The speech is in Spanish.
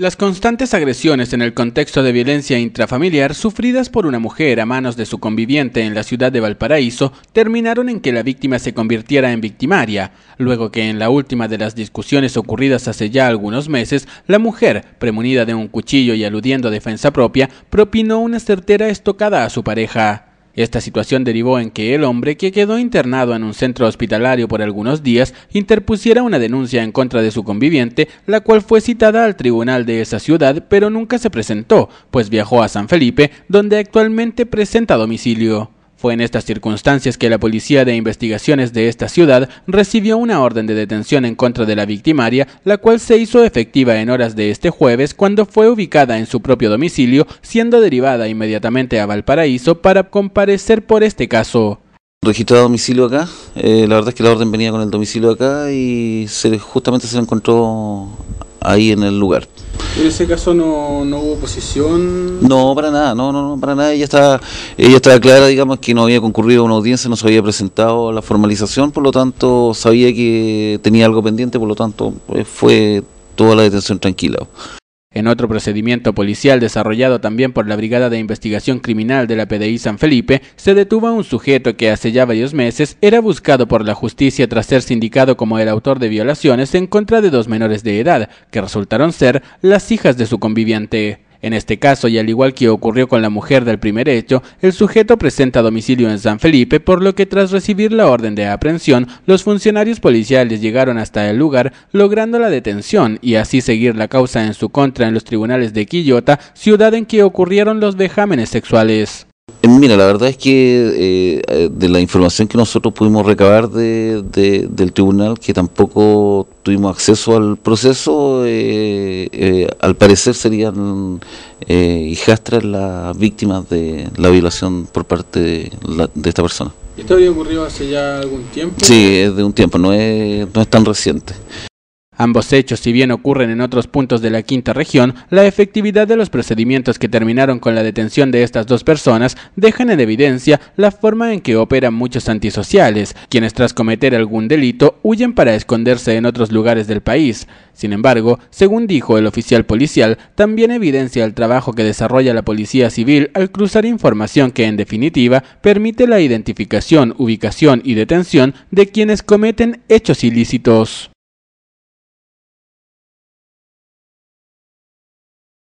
Las constantes agresiones en el contexto de violencia intrafamiliar sufridas por una mujer a manos de su conviviente en la ciudad de Valparaíso terminaron en que la víctima se convirtiera en victimaria, luego que en la última de las discusiones ocurridas hace ya algunos meses, la mujer, premunida de un cuchillo y aludiendo a defensa propia, propinó una certera estocada a su pareja. Esta situación derivó en que el hombre, que quedó internado en un centro hospitalario por algunos días, interpusiera una denuncia en contra de su conviviente, la cual fue citada al tribunal de esa ciudad, pero nunca se presentó, pues viajó a San Felipe, donde actualmente presenta domicilio. Fue en estas circunstancias que la Policía de Investigaciones de esta ciudad recibió una orden de detención en contra de la victimaria, la cual se hizo efectiva en horas de este jueves cuando fue ubicada en su propio domicilio, siendo derivada inmediatamente a Valparaíso para comparecer por este caso. Registrado domicilio acá, eh, la verdad es que la orden venía con el domicilio acá y se, justamente se encontró ahí en el lugar. En ese caso no, no hubo oposición. No, para nada, no, no, no, para nada. Ella estaba, ella estaba clara, digamos, que no había concurrido a una audiencia, no se había presentado la formalización, por lo tanto sabía que tenía algo pendiente, por lo tanto eh, fue toda la detención tranquila. En otro procedimiento policial desarrollado también por la Brigada de Investigación Criminal de la PDI San Felipe, se detuvo a un sujeto que hace ya varios meses era buscado por la justicia tras ser sindicado como el autor de violaciones en contra de dos menores de edad, que resultaron ser las hijas de su conviviente. En este caso, y al igual que ocurrió con la mujer del primer hecho, el sujeto presenta domicilio en San Felipe, por lo que tras recibir la orden de aprehensión, los funcionarios policiales llegaron hasta el lugar, logrando la detención y así seguir la causa en su contra en los tribunales de Quillota, ciudad en que ocurrieron los vejámenes sexuales. Eh, mira, la verdad es que eh, eh, de la información que nosotros pudimos recabar del tribunal, que tampoco tuvimos acceso al proceso, eh, eh, al parecer serían eh, hijastras las víctimas de la violación por parte de, de, esta persona. ¿Esto había ocurrido hace ya algún tiempo? Sí, es de un tiempo, no es, no es tan reciente. Ambos hechos, si bien ocurren en otros puntos de la quinta región, la efectividad de los procedimientos que terminaron con la detención de estas dos personas dejan en evidencia la forma en que operan muchos antisociales, quienes tras cometer algún delito huyen para esconderse en otros lugares del país. Sin embargo, según dijo el oficial policial, también evidencia el trabajo que desarrolla la policía civil al cruzar información que en definitiva permite la identificación, ubicación y detención de quienes cometen hechos ilícitos.